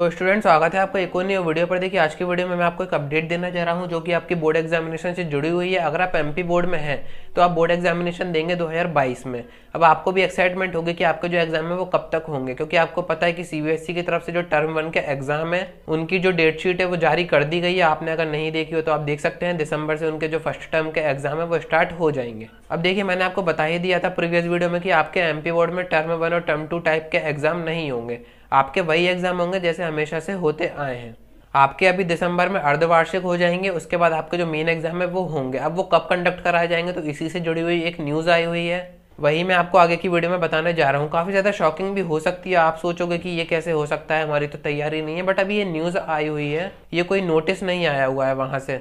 तो स्टूडेंट स्वागत है आपका एक और न्यू वीडियो पर देखिए आज की वीडियो में मैं आपको एक अपडेट देना चाह रहा हूँ जो कि आपकी बोर्ड एग्जामिनेशन से जुड़ी हुई है अगर आप एमपी बोर्ड में हैं तो आप बोर्ड एग्जामिनेशन देंगे 2022 में अब आपको भी एक्साइटमेंट होगी कि आपके जो एग्जाम है वो कब तक होंगे क्योंकि आपको पता है कि सीबीएसई e की तरफ से जो टर्म वन के एग्जाम है उनकी जो डेट शीट है वो जारी कर दी गई है आपने अगर नहीं देखी हो तो आप देख सकते हैं दिसंबर से उनके जो फर्स्ट टर्म के एग्जाम है वो स्टार्ट हो जाएंगे अब देखिए मैंने आपको बता ही दिया था प्रीवियस वीडियो में कि आपके एमपी बोर्ड में टर्म वन और टर्म टू टाइप के एग्जाम नहीं होंगे आपके वही एग्जाम होंगे जैसे हमेशा से होते आए हैं आपके अभी दिसंबर में अर्धवार्षिक हो जाएंगे उसके बाद आपके जो मेन एग्जाम है वो होंगे अब वो कब कंडक्ट कराए जाएंगे तो इसी से जुड़ी हुई एक न्यूज़ आई हुई है वही मैं आपको आगे की वीडियो में बताने जा रहा हूँ काफ़ी ज़्यादा शॉकिंग भी हो सकती है आप सोचोगे कि ये कैसे हो सकता है हमारी तो तैयारी नहीं है बट अभी ये न्यूज़ आई हुई है ये कोई नोटिस नहीं आया हुआ है वहां से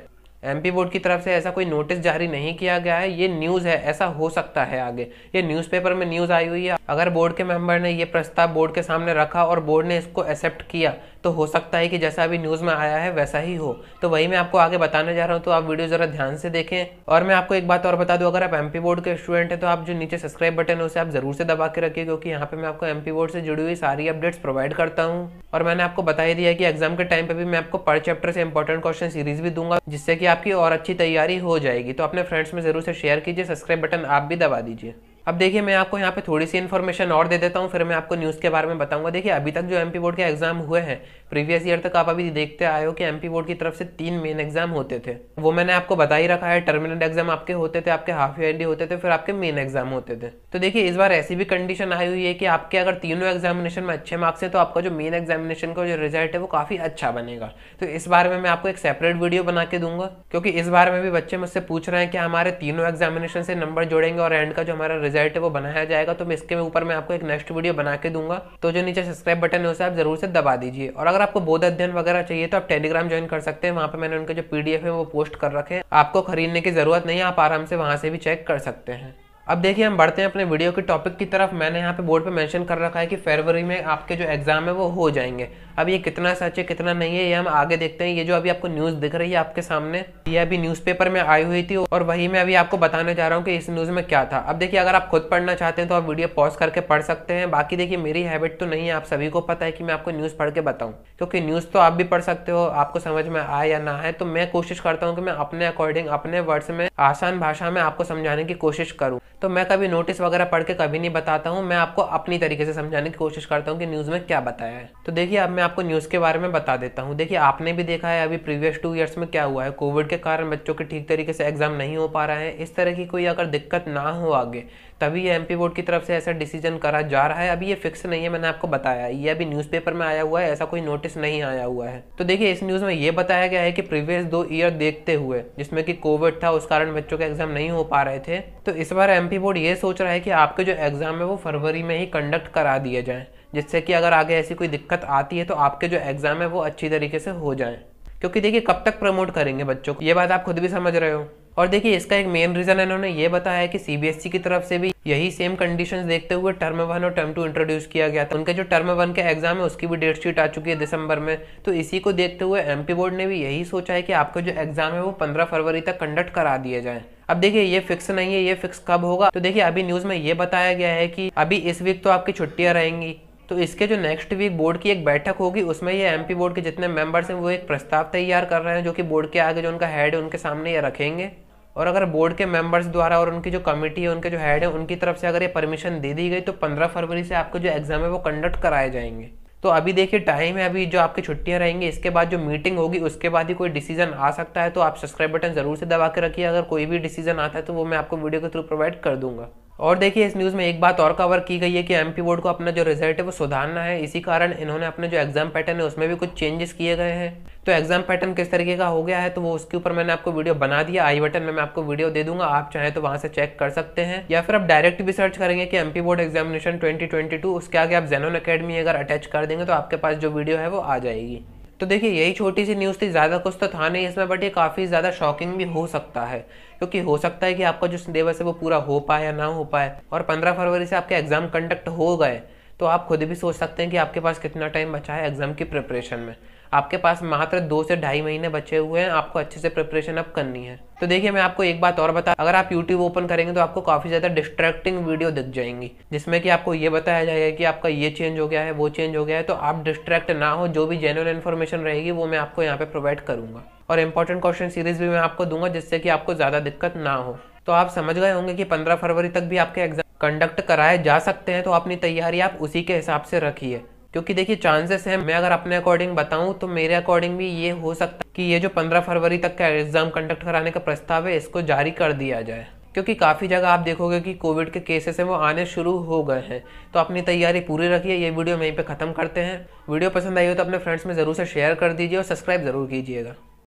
एमपी बोर्ड की तरफ से ऐसा कोई नोटिस जारी नहीं किया गया है ये न्यूज़ है ऐसा हो सकता है आगे ये न्यूज़पेपर में न्यूज़ आई हुई है अगर बोर्ड के मेंबर ने ये प्रस्ताव बोर्ड के सामने रखा और बोर्ड ने इसको एक्सेप्ट किया तो हो सकता है कि जैसा अभी न्यूज़ में आया है वैसा ही हो तो वही मैं आपको आगे बताने जा रहा हूँ तो आप वीडियो ज़रा ध्यान से देखें और मैं आपको एक बात और बता दूँ अगर आप एमपी बोर्ड के स्टूडेंट हैं तो आप जो नीचे सब्सक्राइब बटन है उसे आप ज़रूर से दबा के रखिए क्योंकि यहाँ पे मैं आपको एमपी बोर्ड से जुड़ी हुई सारी अपडेट्स प्रोवाइड करता हूँ और मैंने आपको बता ही दिया कि एग्जाम के टाइम पर भी मैं आपको पर चैप्टर से इंपॉर्टेंट क्वेश्चन सीरीज भी दूंगा जिससे कि आपकी और अच्छी तैयारी हो जाएगी तो अपने फ्रेंड्स में ज़रूर से शेयर कीजिए सब्सक्राइब बटन आप भी दबा दीजिए अब देखिए मैं आपको यहाँ पे थोड़ी सी इन्फॉर्मेशन और दे देता हूँ फिर मैं आपको न्यूज़ के बारे में बताऊंगा देखिए अभी तक जो एमपी बोर्ड के एग्जाम हुए हैं प्रीवियस ईयर तक आप अभी देखते आए हो कि एमपी बोर्ड की तरफ से तीन मेन एग्जाम होते थे वो मैंने आपको बता ही रखा है टर्मिनल एग्जाम आपके होते थे आपके हाफ ईयरली होते थे फिर आपके मेन एग्जाम होते थे तो देखिए इस बार ऐसी भी कंडीशन आई हुई है कि आपके अगर तीनों एग्जामिनेशन में अच्छे मार्क्स है तो आपका जो मेन एग्जामिनेशन का जो रिजल्ट है वो काफी अच्छा बनेगा तो इस बारे में मैं आपको एक सेपरेट वीडियो बना के दूंगा क्योंकि इस बारे में भी बच्चे मुझसे पूछ रहे हैं कि हमारे तीनों एग्जामिनेशन से नंबर जोड़ेंगे और एंड का जो हमारा रिजल्ट है वो बनाया जाएगा तो इसके ऊपर मैं आपको एक नेक्स्ट वीडियो बना के दूंगा तो जो नीचे सब्सक्राइब बटन है उसे आप जरूर से दबा दीजिए और अगर आपको बोध अध्ययन वगैरह चाहिए तो आप टेलीग्राम ज्वाइन कर सकते हैं वहां पर मैंने उनके जो पीडीएफ है वो पोस्ट कर रखे हैं आपको खरीदने की जरूरत नहीं है आप आराम से वहां से भी चेक कर सकते हैं अब देखिए हम बढ़ते हैं अपने वीडियो के टॉपिक की तरफ मैंने यहाँ पे बोर्ड पे मेंशन कर रखा है कि फरवरी में आपके जो एग्ज़ाम है वो हो जाएंगे अब ये कितना सच है कितना नहीं है ये हम आगे देखते हैं ये जो अभी आपको न्यूज़ दिख रही है आपके सामने ये अभी न्यूज़पेपर में आई हुई थी और वही मैं अभी आपको बताने जा रहा हूँ कि इस न्यूज़ में क्या था अब देखिए अगर आप खुद पढ़ना चाहते हैं तो आप वीडियो पॉज करके पढ़ सकते हैं बाकी देखिए मेरी हैबिट तो नहीं है आप सभी को पता है कि मैं आपको न्यूज़ पढ़ के बताऊँ क्योंकि न्यूज़ तो आप भी पढ़ सकते हो आपको समझ में आए या ना आए तो मैं कोशिश करता हूँ कि मैं अपने अकॉर्डिंग अपने वर्ड्स में आसान भाषा में आपको समझाने की कोशिश करूँ तो मैं कभी नोटिस वगैरह पढ़ के कभी नहीं बताता हूँ मैं आपको अपनी तरीके से समझाने की कोशिश करता हूँ कि न्यूज़ में क्या बताया है तो देखिए अब मैं आपको न्यूज़ के बारे में बता देता हूँ देखिए आपने भी देखा है अभी प्रीवियस टू ईयर्स में क्या हुआ है कोविड के कारण बच्चों के ठीक तरीके से एग्जाम नहीं हो पा रहा है इस तरह की कोई अगर दिक्कत ना हो आगे तभी एम पी बोर्ड की तरफ से ऐसा डिसीजन करा जा रहा है अभी ये फिक्स नहीं है मैंने आपको बताया ये अभी न्यूज़पेपर में आया हुआ है ऐसा कोई नोटिस नहीं आया हुआ है तो देखिए इस न्यूज़ में ये बताया गया है कि प्रीवियस दो ईयर देखते हुए जिसमें कि कोविड था उस कारण बच्चों के एग्जाम नहीं हो पा रहे थे तो इस बार एम एमपी बोर्ड ये सोच रहा है कि आपके जो एग्ज़ाम है वो फरवरी में ही कंडक्ट करा दिए जाएँ जिससे कि अगर आगे ऐसी कोई दिक्कत आती है तो आपके जो एग्ज़ाम है वो अच्छी तरीके से हो जाएँ क्योंकि देखिए कब तक प्रमोट करेंगे बच्चों को ये बात आप खुद भी समझ रहे हो और देखिए इसका एक मेन रीज़न इन्होंने ये बताया है कि सीबीएसई e की तरफ से भी यही सेम कंडीशन देखते हुए टर्म वन और टर्म टू इंट्रोड्यूस किया गया था उनके जो टर्म वन के एग्जाम है उसकी भी डेट शीट आ चुकी है दिसंबर में तो इसी को देखते हुए एमपी बोर्ड ने भी यही सोचा है कि आपका जो एग्जाम है वो पंद्रह फरवरी तक कंडक्ट करा दिए जाए अब देखिए ये फिक्स नहीं है ये फिक्स कब होगा तो देखिए अभी न्यूज़ में ये बताया गया है कि अभी इस वीक तो आपकी छुट्टियां रहेंगी तो इसके जो नेक्स्ट वीक बोर्ड की एक बैठक होगी उसमें ये एमपी बोर्ड के जितने मेंबर्स हैं वो एक प्रस्ताव तैयार कर रहे हैं जो कि बोर्ड के आगे जो उनका हेड है उनके सामने ये रखेंगे और अगर बोर्ड के मेंबर्स द्वारा और उनकी जो कमेटी है उनके जो हेड है उनकी तरफ से अगर ये परमिशन दे दी गई तो पंद्रह फरवरी से आपके जो एग्ज़ाम है वो कंडक्ट कराए जाएंगे तो अभी देखिए टाइम है अभी जो आपकी छुट्टियां रहेंगी इसके बाद जो मीटिंग होगी उसके बाद ही कोई डिसीजन आ सकता है तो आप सब्सक्राइब बटन जरूर से दबा के रखिए अगर कोई भी डिसीजन आता है तो वो मैं आपको वीडियो के थ्रू प्रोवाइड कर दूंगा और देखिए इस न्यूज़ में एक बात और कवर की गई है कि एम बोर्ड को अपना जो रिजल्ट है वो सुधारना है इसी कारण इन्होंने अपने जो एग्जाम पैटर्न है उसमें भी कुछ चेंजेस किए गए हैं तो एग्जाम पैटर्न किस तरीके का हो गया है तो वो उसके ऊपर मैंने आपको वीडियो बना दिया आई बटन में मैं आपको वीडियो दे दूंगा आप चाहे तो वहां से चेक कर सकते हैं या फिर आप डायरेक्ट भी सर्च करेंगे कि एमपी बोर्ड एग्जामिनेशन ट्वेंटी उसके आगे आप जेनोन अकेडमी अगर अटैच कर देंगे तो आपके पास जो वीडियो है वो आ जाएगी तो देखिए यही छोटी सी न्यूज़ थी ज़्यादा कुछ तो था नहीं इसमें बट ये काफ़ी ज़्यादा शॉकिंग भी हो सकता है क्योंकि हो सकता है कि आपका जो सिलेबस है वो पूरा हो पाए या ना हो पाए और पंद्रह फरवरी से आपके एग्ज़ाम कंडक्ट हो गए तो आप खुद भी सोच सकते हैं कि आपके पास कितना टाइम बचा है एग्ज़ाम की प्रिपरेशन में आपके पास मात्र दो से ढाई महीने बचे हुए हैं आपको अच्छे से प्रिपरेशन अब करनी है तो देखिए मैं आपको एक बात और बता अगर आप YouTube ओपन करेंगे तो आपको काफी ज्यादा डिस्ट्रैक्टिंग वीडियो दिख जाएंगी जिसमें कि आपको ये बताया जाएगा कि आपका ये चेंज हो गया है वो चेंज हो गया है तो आप डिस्ट्रैक्ट ना हो जो भी जेनुअन इन्फॉर्मेशन रहेगी वो मैं आपको यहाँ पे प्रोवाइड करूंगा और इम्पोर्टेंट क्वेश्चन सीरीज भी मैं आपको दूंगा जिससे कि आपको ज्यादा दिक्कत ना हो तो आप समझ गए होंगे कि पंद्रह फरवरी तक भी आपके एग्जाम कंडक्ट कराए जा सकते हैं तो अपनी तैयारी आप उसी के हिसाब से रखिए क्योंकि देखिए चांसेस है मैं अगर अपने अकॉर्डिंग बताऊं तो मेरे अकॉर्डिंग भी ये हो सकता है कि ये जो 15 फरवरी तक का एग्जाम कंडक्ट कराने का प्रस्ताव है इसको जारी कर दिया जाए क्योंकि काफ़ी जगह आप देखोगे कि कोविड के केसेस हैं वो आने शुरू हो गए हैं तो अपनी तैयारी पूरी रखिए ये वीडियो यहीं पे ख़त्म करते हैं वीडियो पसंद आई हो तो अपने फ्रेंड्स में ज़रूर से शेयर कर दीजिए और सब्सक्राइब ज़रूर कीजिएगा